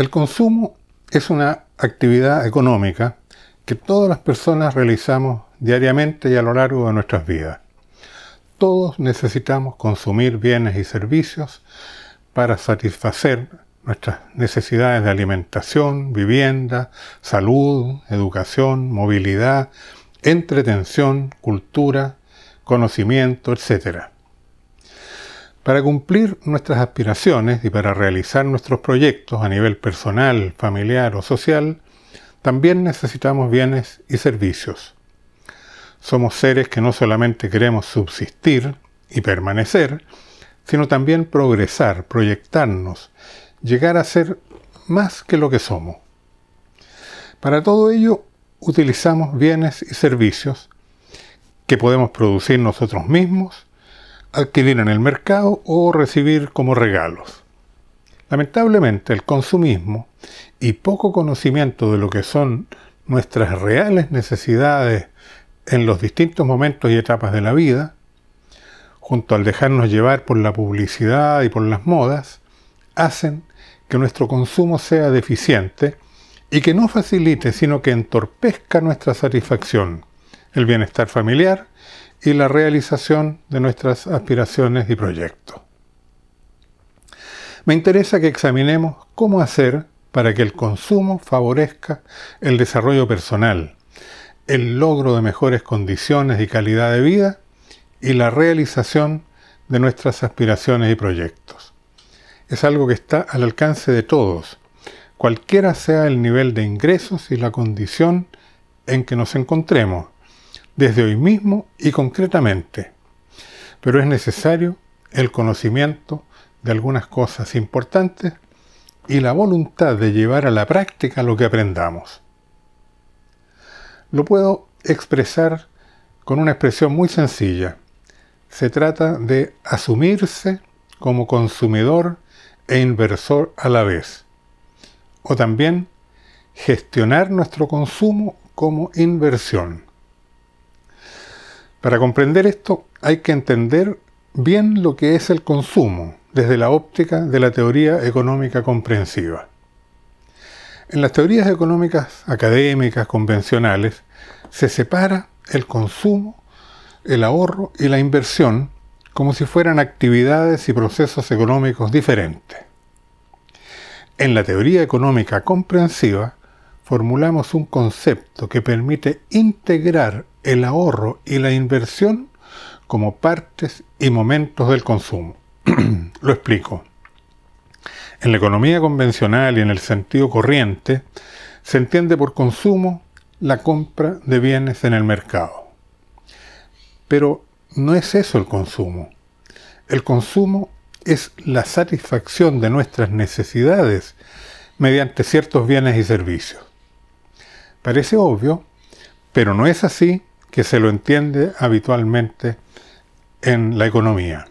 El consumo es una actividad económica que todas las personas realizamos diariamente y a lo largo de nuestras vidas. Todos necesitamos consumir bienes y servicios para satisfacer nuestras necesidades de alimentación, vivienda, salud, educación, movilidad, entretención, cultura, conocimiento, etc. Para cumplir nuestras aspiraciones y para realizar nuestros proyectos a nivel personal, familiar o social, también necesitamos bienes y servicios. Somos seres que no solamente queremos subsistir y permanecer, sino también progresar, proyectarnos, llegar a ser más que lo que somos. Para todo ello utilizamos bienes y servicios que podemos producir nosotros mismos adquirir en el mercado o recibir como regalos. Lamentablemente el consumismo y poco conocimiento de lo que son nuestras reales necesidades en los distintos momentos y etapas de la vida, junto al dejarnos llevar por la publicidad y por las modas, hacen que nuestro consumo sea deficiente y que no facilite, sino que entorpezca nuestra satisfacción, el bienestar familiar y la realización de nuestras aspiraciones y proyectos. Me interesa que examinemos cómo hacer para que el consumo favorezca el desarrollo personal, el logro de mejores condiciones y calidad de vida y la realización de nuestras aspiraciones y proyectos. Es algo que está al alcance de todos, cualquiera sea el nivel de ingresos y la condición en que nos encontremos, desde hoy mismo y concretamente. Pero es necesario el conocimiento de algunas cosas importantes y la voluntad de llevar a la práctica lo que aprendamos. Lo puedo expresar con una expresión muy sencilla. Se trata de asumirse como consumidor e inversor a la vez. O también gestionar nuestro consumo como inversión. Para comprender esto hay que entender bien lo que es el consumo desde la óptica de la teoría económica comprensiva. En las teorías económicas académicas convencionales se separa el consumo, el ahorro y la inversión como si fueran actividades y procesos económicos diferentes. En la teoría económica comprensiva formulamos un concepto que permite integrar el ahorro y la inversión como partes y momentos del consumo. Lo explico. En la economía convencional y en el sentido corriente, se entiende por consumo la compra de bienes en el mercado. Pero no es eso el consumo. El consumo es la satisfacción de nuestras necesidades mediante ciertos bienes y servicios. Parece obvio, pero no es así que se lo entiende habitualmente en la economía.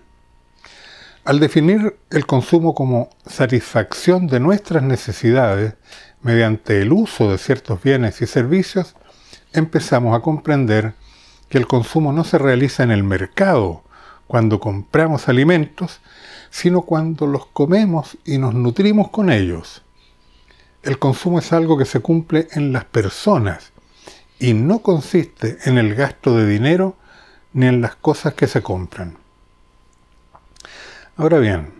Al definir el consumo como satisfacción de nuestras necesidades mediante el uso de ciertos bienes y servicios, empezamos a comprender que el consumo no se realiza en el mercado cuando compramos alimentos, sino cuando los comemos y nos nutrimos con ellos. El consumo es algo que se cumple en las personas, y no consiste en el gasto de dinero ni en las cosas que se compran. Ahora bien,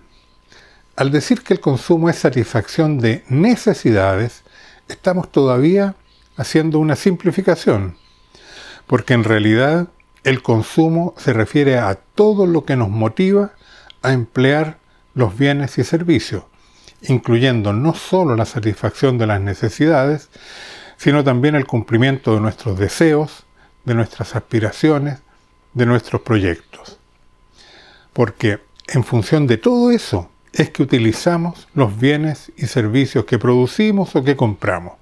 al decir que el consumo es satisfacción de necesidades, estamos todavía haciendo una simplificación, porque en realidad el consumo se refiere a todo lo que nos motiva a emplear los bienes y servicios, incluyendo no solo la satisfacción de las necesidades, sino también el cumplimiento de nuestros deseos, de nuestras aspiraciones, de nuestros proyectos. Porque en función de todo eso es que utilizamos los bienes y servicios que producimos o que compramos.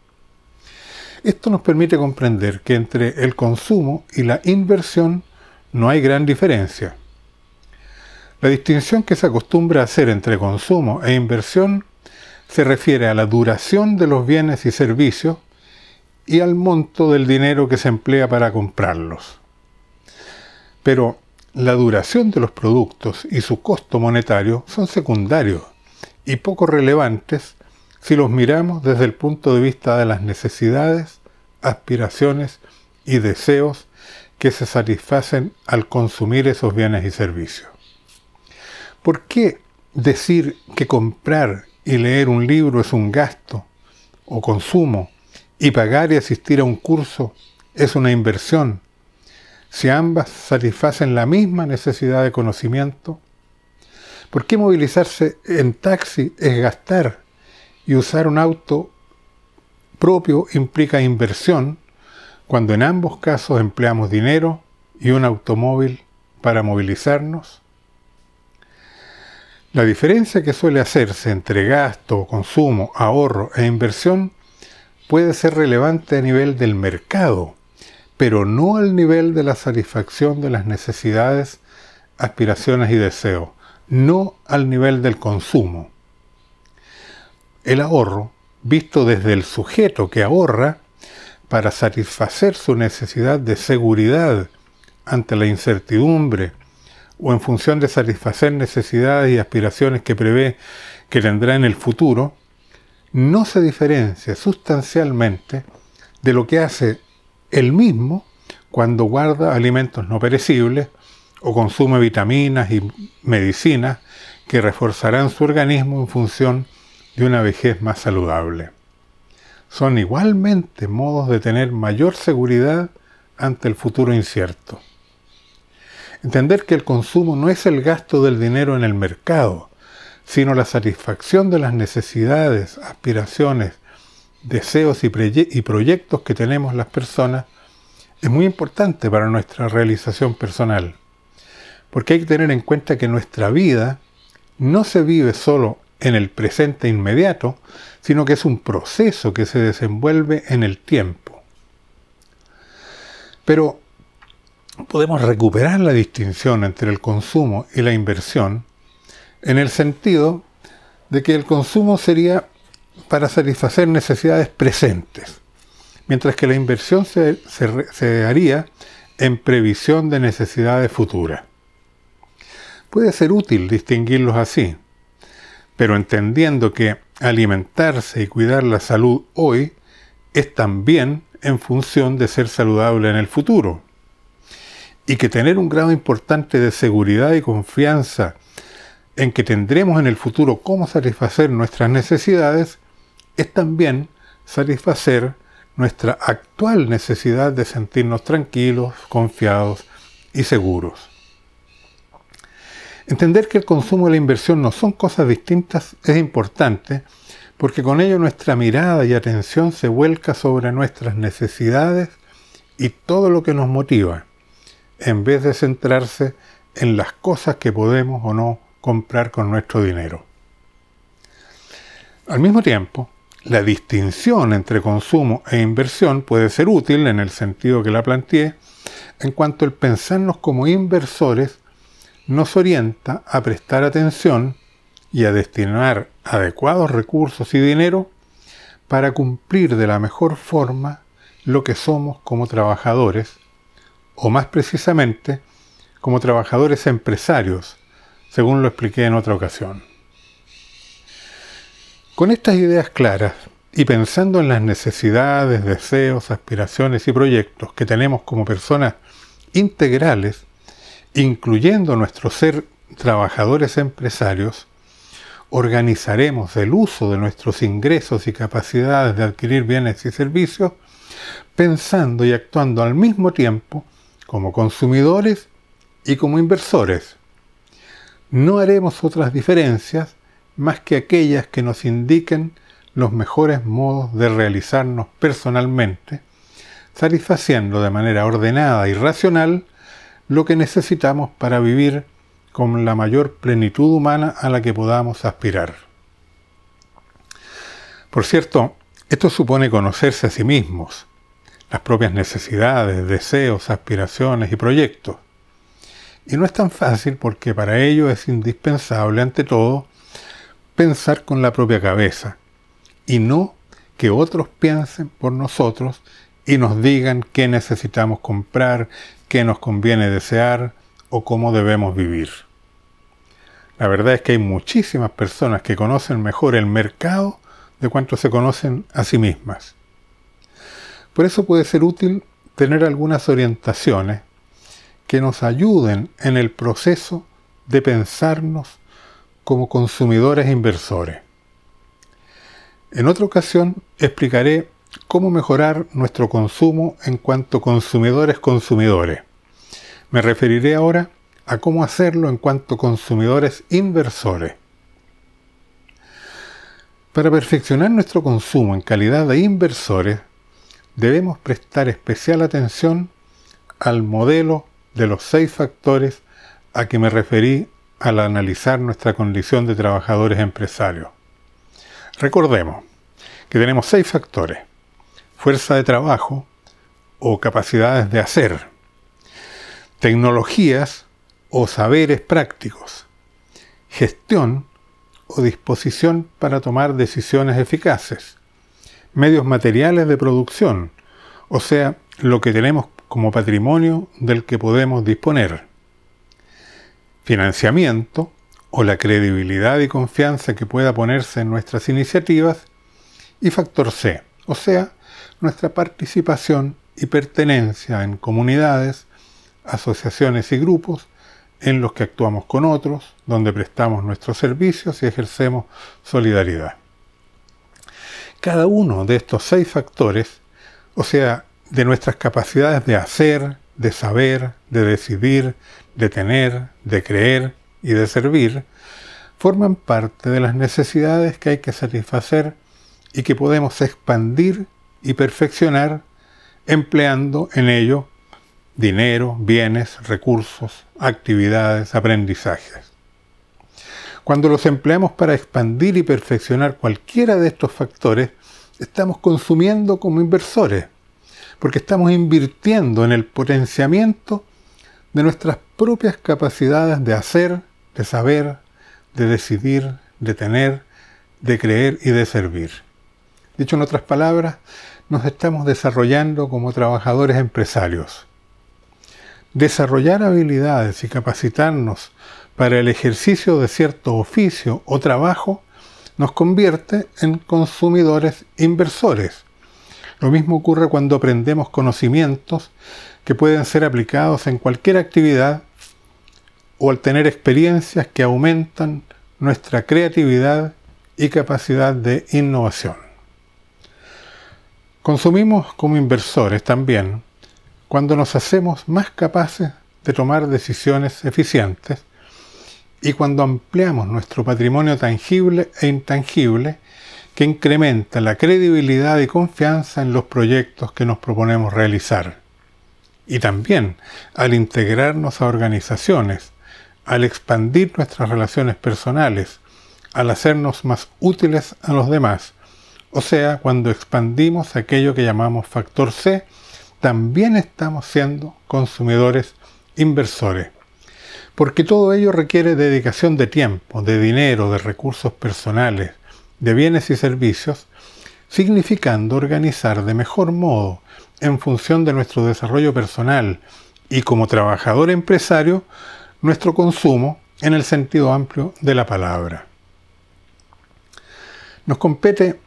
Esto nos permite comprender que entre el consumo y la inversión no hay gran diferencia. La distinción que se acostumbra a hacer entre consumo e inversión se refiere a la duración de los bienes y servicios y al monto del dinero que se emplea para comprarlos. Pero la duración de los productos y su costo monetario son secundarios y poco relevantes si los miramos desde el punto de vista de las necesidades, aspiraciones y deseos que se satisfacen al consumir esos bienes y servicios. ¿Por qué decir que comprar y leer un libro es un gasto o consumo y pagar y asistir a un curso es una inversión, si ambas satisfacen la misma necesidad de conocimiento, ¿por qué movilizarse en taxi es gastar y usar un auto propio implica inversión cuando en ambos casos empleamos dinero y un automóvil para movilizarnos? La diferencia que suele hacerse entre gasto, consumo, ahorro e inversión puede ser relevante a nivel del mercado, pero no al nivel de la satisfacción de las necesidades, aspiraciones y deseos, no al nivel del consumo. El ahorro, visto desde el sujeto que ahorra, para satisfacer su necesidad de seguridad ante la incertidumbre o en función de satisfacer necesidades y aspiraciones que prevé que tendrá en el futuro, no se diferencia sustancialmente de lo que hace él mismo cuando guarda alimentos no perecibles o consume vitaminas y medicinas que reforzarán su organismo en función de una vejez más saludable. Son igualmente modos de tener mayor seguridad ante el futuro incierto. Entender que el consumo no es el gasto del dinero en el mercado, sino la satisfacción de las necesidades, aspiraciones, deseos y, proyectos que tenemos las personas, es muy importante para nuestra realización personal. Porque hay que tener en cuenta que nuestra vida no se vive solo en el presente inmediato, sino que es un proceso que se desenvuelve en el tiempo. Pero podemos recuperar la distinción entre el consumo y la inversión en el sentido de que el consumo sería para satisfacer necesidades presentes, mientras que la inversión se, se, en previsión de necesidades futuras. Puede ser útil distinguirlos así, pero entendiendo que alimentarse y cuidar la salud hoy es también en función de ser saludable en el futuro, y que tener un grado importante de seguridad y confianza en que tendremos en el futuro cómo satisfacer nuestras necesidades, es también satisfacer nuestra actual necesidad de sentirnos tranquilos, confiados y seguros. Entender que el consumo y la inversión no son cosas distintas es importante porque con ello nuestra mirada y atención se vuelca sobre nuestras necesidades y todo lo que nos motiva, en vez de centrarse en las cosas que podemos o no comprar con nuestro dinero. Al mismo tiempo, la distinción entre consumo e inversión puede ser útil en el sentido que la planteé, en cuanto el pensarnos como inversores nos orienta a prestar atención y a destinar adecuados recursos y dinero para cumplir de la mejor forma lo que somos como trabajadores, o más precisamente, como trabajadores empresarios, según lo expliqué en otra ocasión. Con estas ideas claras y pensando en las necesidades, deseos, aspiraciones y proyectos que tenemos como personas integrales, incluyendo nuestro ser trabajadores empresarios, organizaremos el uso de nuestros ingresos y capacidades de adquirir bienes y servicios, pensando y actuando al mismo tiempo como consumidores y como inversores no haremos otras diferencias más que aquellas que nos indiquen los mejores modos de realizarnos personalmente, satisfaciendo de manera ordenada y racional lo que necesitamos para vivir con la mayor plenitud humana a la que podamos aspirar. Por cierto, esto supone conocerse a sí mismos, las propias necesidades, deseos, aspiraciones y proyectos, y no es tan fácil porque para ello es indispensable, ante todo, pensar con la propia cabeza y no que otros piensen por nosotros y nos digan qué necesitamos comprar, qué nos conviene desear o cómo debemos vivir. La verdad es que hay muchísimas personas que conocen mejor el mercado de cuanto se conocen a sí mismas. Por eso puede ser útil tener algunas orientaciones que nos ayuden en el proceso de pensarnos como consumidores e inversores. En otra ocasión explicaré cómo mejorar nuestro consumo en cuanto consumidores consumidores. Me referiré ahora a cómo hacerlo en cuanto consumidores inversores. Para perfeccionar nuestro consumo en calidad de inversores, debemos prestar especial atención al modelo de los seis factores a que me referí al analizar nuestra condición de trabajadores empresarios. Recordemos que tenemos seis factores. Fuerza de trabajo o capacidades de hacer. Tecnologías o saberes prácticos. Gestión o disposición para tomar decisiones eficaces. Medios materiales de producción, o sea, lo que tenemos como patrimonio del que podemos disponer. Financiamiento o la credibilidad y confianza que pueda ponerse en nuestras iniciativas. Y factor C, o sea, nuestra participación y pertenencia en comunidades, asociaciones y grupos en los que actuamos con otros, donde prestamos nuestros servicios y ejercemos solidaridad. Cada uno de estos seis factores, o sea, de nuestras capacidades de hacer, de saber, de decidir, de tener, de creer y de servir, forman parte de las necesidades que hay que satisfacer y que podemos expandir y perfeccionar empleando en ello dinero, bienes, recursos, actividades, aprendizajes. Cuando los empleamos para expandir y perfeccionar cualquiera de estos factores, estamos consumiendo como inversores porque estamos invirtiendo en el potenciamiento de nuestras propias capacidades de hacer, de saber, de decidir, de tener, de creer y de servir. Dicho en otras palabras, nos estamos desarrollando como trabajadores empresarios. Desarrollar habilidades y capacitarnos para el ejercicio de cierto oficio o trabajo nos convierte en consumidores inversores, lo mismo ocurre cuando aprendemos conocimientos que pueden ser aplicados en cualquier actividad o al tener experiencias que aumentan nuestra creatividad y capacidad de innovación. Consumimos como inversores también cuando nos hacemos más capaces de tomar decisiones eficientes y cuando ampliamos nuestro patrimonio tangible e intangible que incrementa la credibilidad y confianza en los proyectos que nos proponemos realizar. Y también al integrarnos a organizaciones, al expandir nuestras relaciones personales, al hacernos más útiles a los demás, o sea, cuando expandimos aquello que llamamos factor C, también estamos siendo consumidores inversores. Porque todo ello requiere dedicación de tiempo, de dinero, de recursos personales, de bienes y servicios, significando organizar de mejor modo, en función de nuestro desarrollo personal y como trabajador empresario, nuestro consumo en el sentido amplio de la palabra. Nos compete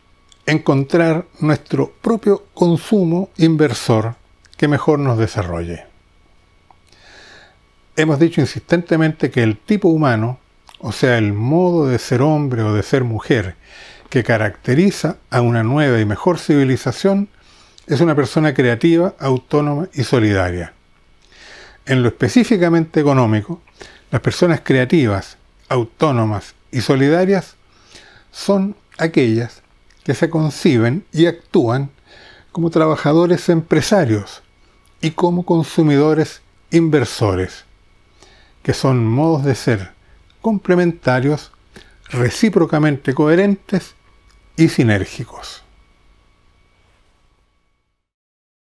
encontrar nuestro propio consumo inversor que mejor nos desarrolle. Hemos dicho insistentemente que el tipo humano o sea, el modo de ser hombre o de ser mujer que caracteriza a una nueva y mejor civilización, es una persona creativa, autónoma y solidaria. En lo específicamente económico, las personas creativas, autónomas y solidarias son aquellas que se conciben y actúan como trabajadores empresarios y como consumidores inversores, que son modos de ser complementarios, recíprocamente coherentes y sinérgicos.